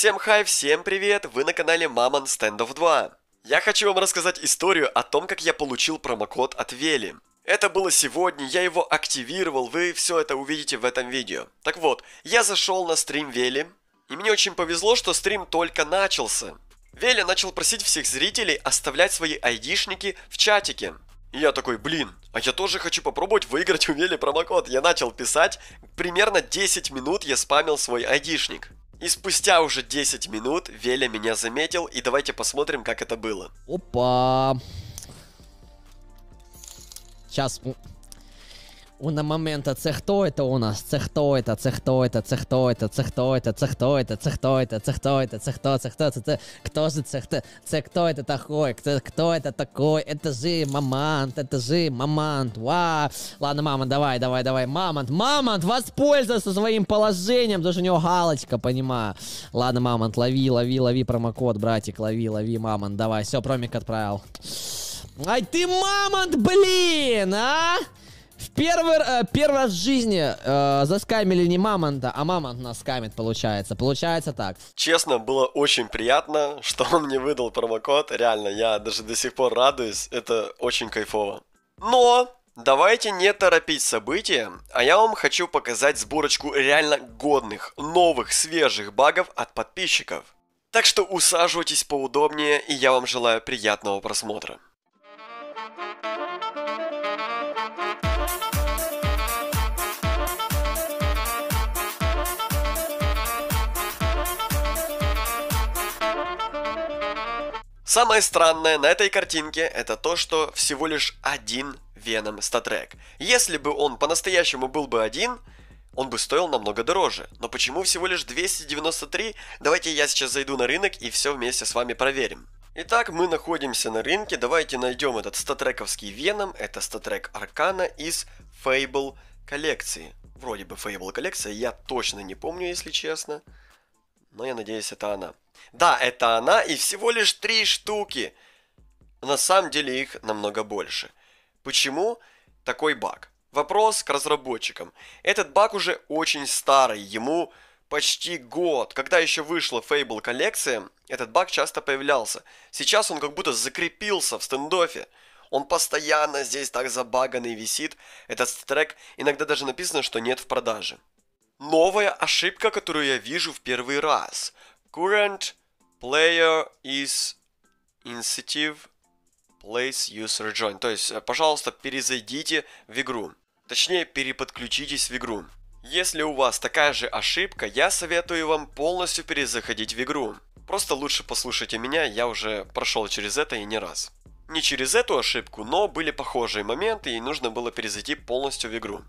Всем хай, всем привет! Вы на канале Мамон Standoff 2. Я хочу вам рассказать историю о том, как я получил промокод от Вели. Это было сегодня, я его активировал, вы все это увидите в этом видео. Так вот, я зашел на стрим Вели, и мне очень повезло, что стрим только начался. Веля начал просить всех зрителей оставлять свои айдишники в чатике. И я такой, блин, а я тоже хочу попробовать выиграть у Вели промокод. Я начал писать, примерно 10 минут я спамил свой айдишник. И спустя уже 10 минут Веля меня заметил, и давайте посмотрим, как это было. Опа! Сейчас ну на Унамамента, це хто это у нас? Це хто это? Це хто это? Це хто это? Це хто это? Це хто это? Це хто это? Це хто это? Це хто? Це хто? Це це хто же це хто? Це хто это такой? Це хто это такой? Это же мамант, это же мамант, Ва! Ладно, мама, давай, давай, давай. Мамонт, мамонт, воспользуйся своим положением, даже у него галочка, понимаю. Ладно, мамонт, лови, лови, лови промокод, братик, лови, лови, мамонт, давай. Все, промик отправил. Ай, ты мамонт, блин, а? В первый, э, первый раз в жизни э, заскамили не мамонта, а мамонт нас скамит, получается. Получается так. Честно, было очень приятно, что он мне выдал промокод. Реально, я даже до сих пор радуюсь. Это очень кайфово. Но Давайте не торопить события, а я вам хочу показать сборочку реально годных, новых, свежих багов от подписчиков. Так что усаживайтесь поудобнее и я вам желаю приятного просмотра. Самое странное на этой картинке это то, что всего лишь один Веном статрек. Если бы он по-настоящему был бы один, он бы стоил намного дороже. Но почему всего лишь 293? Давайте я сейчас зайду на рынок и все вместе с вами проверим. Итак, мы находимся на рынке, давайте найдем этот статрековский Веном, это статрек Аркана из Fable коллекции. Вроде бы Fable коллекция, я точно не помню, если честно но я надеюсь, это она. Да, это она и всего лишь три штуки. на самом деле их намного больше. Почему такой баг? Вопрос к разработчикам. Этот баг уже очень старый, ему почти год. Когда еще вышла Fable коллекция, этот баг часто появлялся. Сейчас он как будто закрепился в стендофе. Он постоянно здесь так забаганный висит. Этот трек иногда даже написано, что нет в продаже. Новая ошибка, которую я вижу в первый раз. Current player is insensitive place user join. То есть, э, пожалуйста, перезайдите в игру. Точнее, переподключитесь в игру. Если у вас такая же ошибка, я советую вам полностью перезаходить в игру. Просто лучше послушайте меня, я уже прошел через это и не раз. Не через эту ошибку, но были похожие моменты и нужно было перезайти полностью в игру.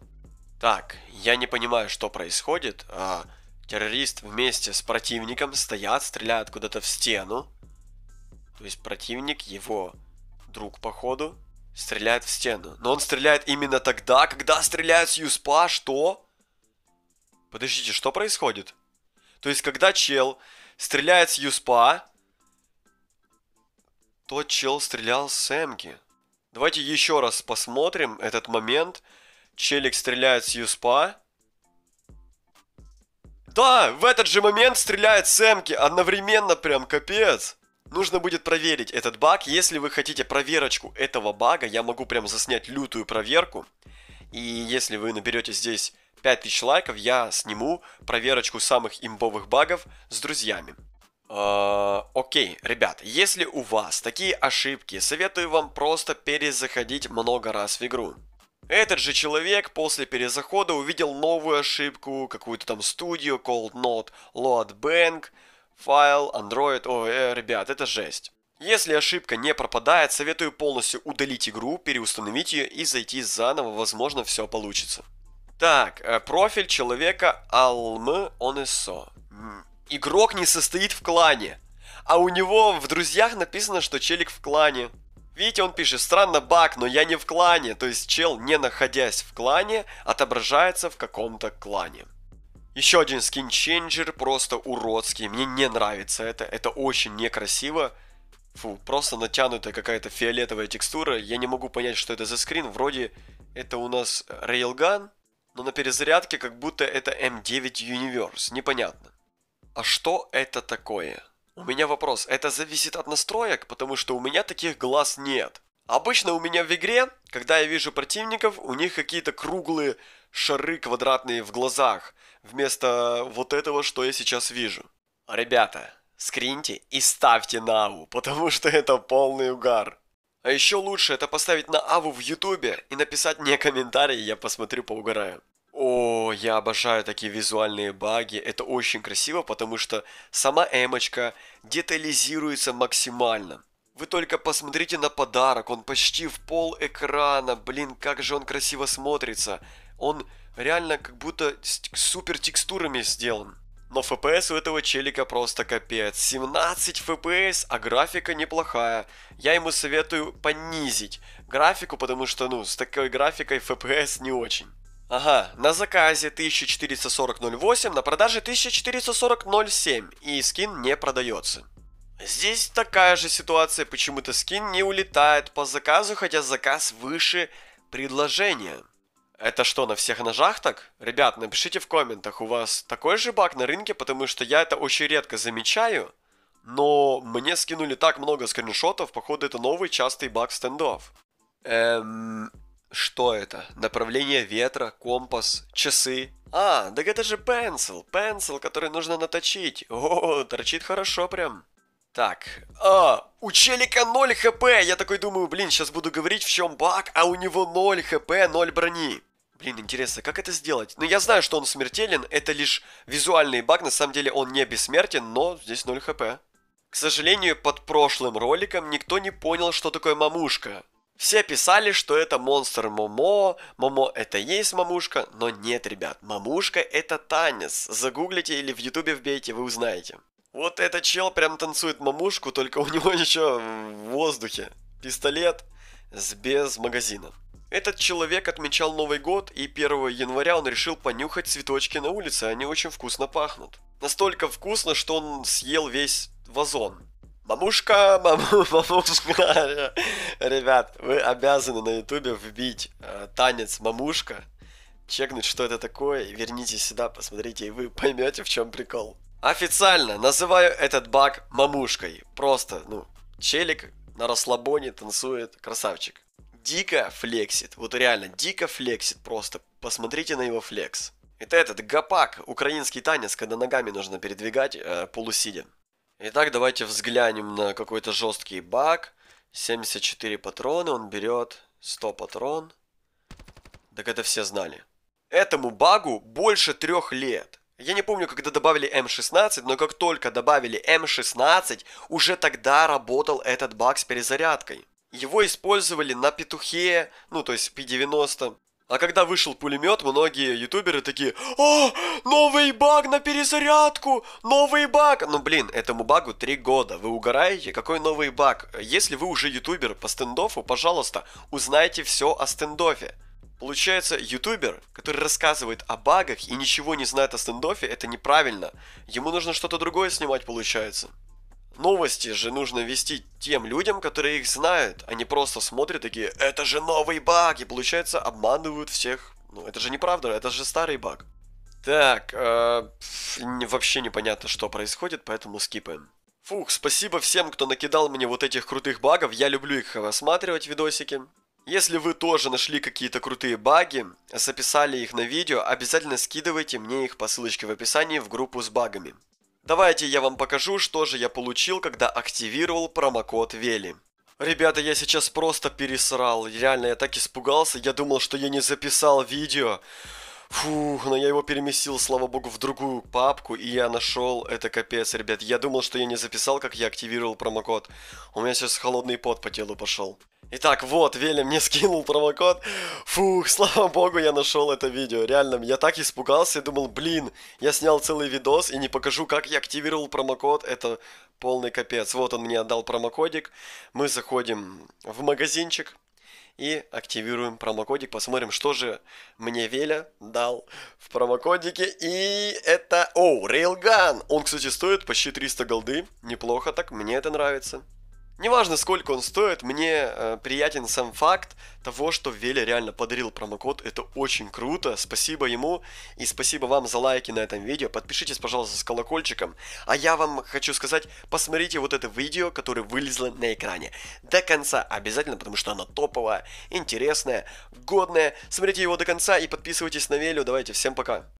Так, я не понимаю, что происходит. А, террорист вместе с противником стоят, стреляют куда-то в стену. То есть противник, его друг, походу, стреляет в стену. Но он стреляет именно тогда, когда стреляют с Юспа. Что? Подождите, что происходит? То есть, когда чел стреляет с Юспа, тот чел стрелял с Эмки. Давайте еще раз посмотрим этот момент. Челик стреляет с Юспа. Да, в этот же момент стреляет Сэмки одновременно, прям капец. Нужно будет проверить этот баг. Если вы хотите проверочку этого бага, я могу прям заснять лютую проверку. И если вы наберете здесь 5000 лайков, я сниму проверочку самых имбовых багов с друзьями. А, окей, okay, ребят, если у вас такие ошибки, советую вам просто перезаходить много раз в игру. Этот же человек после перезахода увидел новую ошибку, какую-то там студию, called not load bank, файл, Android, о, э, ребят, это жесть. Если ошибка не пропадает, советую полностью удалить игру, переустановить ее и зайти заново, возможно, все получится. Так, э, профиль человека Алм Онесо. Игрок не состоит в клане, а у него в друзьях написано, что челик в клане. Видите, он пишет, странно, баг, но я не в клане. То есть чел, не находясь в клане, отображается в каком-то клане. Еще один скинченджер, просто уродский. Мне не нравится это, это очень некрасиво. Фу, просто натянутая какая-то фиолетовая текстура. Я не могу понять, что это за скрин. Вроде это у нас Railgun, но на перезарядке как будто это M9 Universe. Непонятно. А что это такое? У меня вопрос, это зависит от настроек, потому что у меня таких глаз нет. Обычно у меня в игре, когда я вижу противников, у них какие-то круглые шары квадратные в глазах, вместо вот этого, что я сейчас вижу. Ребята, скриньте и ставьте на АУ, потому что это полный угар. А еще лучше это поставить на АВУ в Ютубе и написать мне комментарий, я посмотрю, поугараю. О, я обожаю такие визуальные баги. Это очень красиво, потому что сама эмочка детализируется максимально. Вы только посмотрите на подарок, он почти в пол экрана. Блин, как же он красиво смотрится. Он реально как будто с супер текстурами сделан. Но FPS у этого челика просто капец. 17 FPS, а графика неплохая. Я ему советую понизить графику, потому что, ну, с такой графикой FPS не очень. Ага, на заказе 1440.08, на продаже 1440.07 и скин не продается. Здесь такая же ситуация, почему-то скин не улетает по заказу, хотя заказ выше предложения. Это что, на всех ножах так? Ребят, напишите в комментах, у вас такой же баг на рынке, потому что я это очень редко замечаю. Но мне скинули так много скриншотов, походу это новый частый баг стендов. Эм, что это? Направление ветра, компас, часы? А, так это же пенсил, пенсил, который нужно наточить. О, торчит хорошо прям. Так, а, у челика 0 хп, я такой думаю, блин, сейчас буду говорить, в чем баг, а у него 0 хп, 0 брони. Блин, интересно, как это сделать? Ну, я знаю, что он смертелен, это лишь визуальный баг, на самом деле он не бессмертен, но здесь 0 хп. К сожалению, под прошлым роликом никто не понял, что такое мамушка. Все писали, что это монстр Момо, Момо это есть мамушка, но нет, ребят, мамушка это танец. Загуглите или в ютубе вбейте, вы узнаете. Вот этот чел прям танцует мамушку, только у него еще в воздухе пистолет с без магазина. Этот человек отмечал Новый год, и 1 января он решил понюхать цветочки на улице, они очень вкусно пахнут. Настолько вкусно, что он съел весь вазон. Мамушка, мамушка, Ребят, вы обязаны на ютубе вбить э, танец мамушка, чекнуть, что это такое, и вернитесь сюда, посмотрите, и вы поймете, в чем прикол. Официально называю этот баг мамушкой. Просто, ну, челик на расслабоне танцует, красавчик. Дико флексит, вот реально, дико флексит просто. Посмотрите на его флекс. Это этот гапак украинский танец, когда ногами нужно передвигать э, полусидя. Итак, давайте взглянем на какой-то жесткий баг. 74 патрона, он берет 100 патрон. Так это все знали. Этому багу больше трех лет. Я не помню, когда добавили М16, эм но как только добавили М16, эм уже тогда работал этот баг с перезарядкой. Его использовали на петухе, ну то есть P90, а когда вышел пулемет, многие ютуберы такие «О, новый баг на перезарядку! Новый баг!» Ну блин, этому багу три года, вы угораете? Какой новый баг? Если вы уже ютубер по стендофу, пожалуйста, узнайте все о стендофе. Получается, ютубер, который рассказывает о багах и ничего не знает о стендофе, это неправильно. Ему нужно что-то другое снимать, получается. Новости же нужно вести тем людям, которые их знают, а не просто смотрят такие «Это же новый баг!» и, получается, обманывают всех. Ну, это же неправда, это же старый баг. Так, э, вообще непонятно, что происходит, поэтому скипаем. Фух, спасибо всем, кто накидал мне вот этих крутых багов, я люблю их рассматривать видосики. Если вы тоже нашли какие-то крутые баги, записали их на видео, обязательно скидывайте мне их по ссылочке в описании в группу с багами. Давайте я вам покажу, что же я получил, когда активировал промокод Вели. Ребята, я сейчас просто пересрал. Реально, я так испугался. Я думал, что я не записал видео. Фух, но я его переместил, слава богу, в другую папку, и я нашел это капец, ребят. Я думал, что я не записал, как я активировал промокод. У меня сейчас холодный пот по телу пошел. Итак, вот, Вели мне скинул промокод. Фух, слава богу, я нашел это видео. Реально, я так испугался я думал, блин, я снял целый видос и не покажу, как я активировал промокод. Это полный капец. Вот он мне отдал промокодик. Мы заходим в магазинчик и активируем промокодик. Посмотрим, что же мне Веля дал в промокодике. И это... О, Railgun! Он, кстати, стоит почти 300 голды. Неплохо так, мне это нравится. Неважно, сколько он стоит, мне э, приятен сам факт того, что Вели реально подарил промокод. Это очень круто. Спасибо ему и спасибо вам за лайки на этом видео. Подпишитесь, пожалуйста, с колокольчиком. А я вам хочу сказать, посмотрите вот это видео, которое вылезло на экране. До конца обязательно, потому что оно топовое, интересное, годное. Смотрите его до конца и подписывайтесь на Велю. Давайте, всем пока.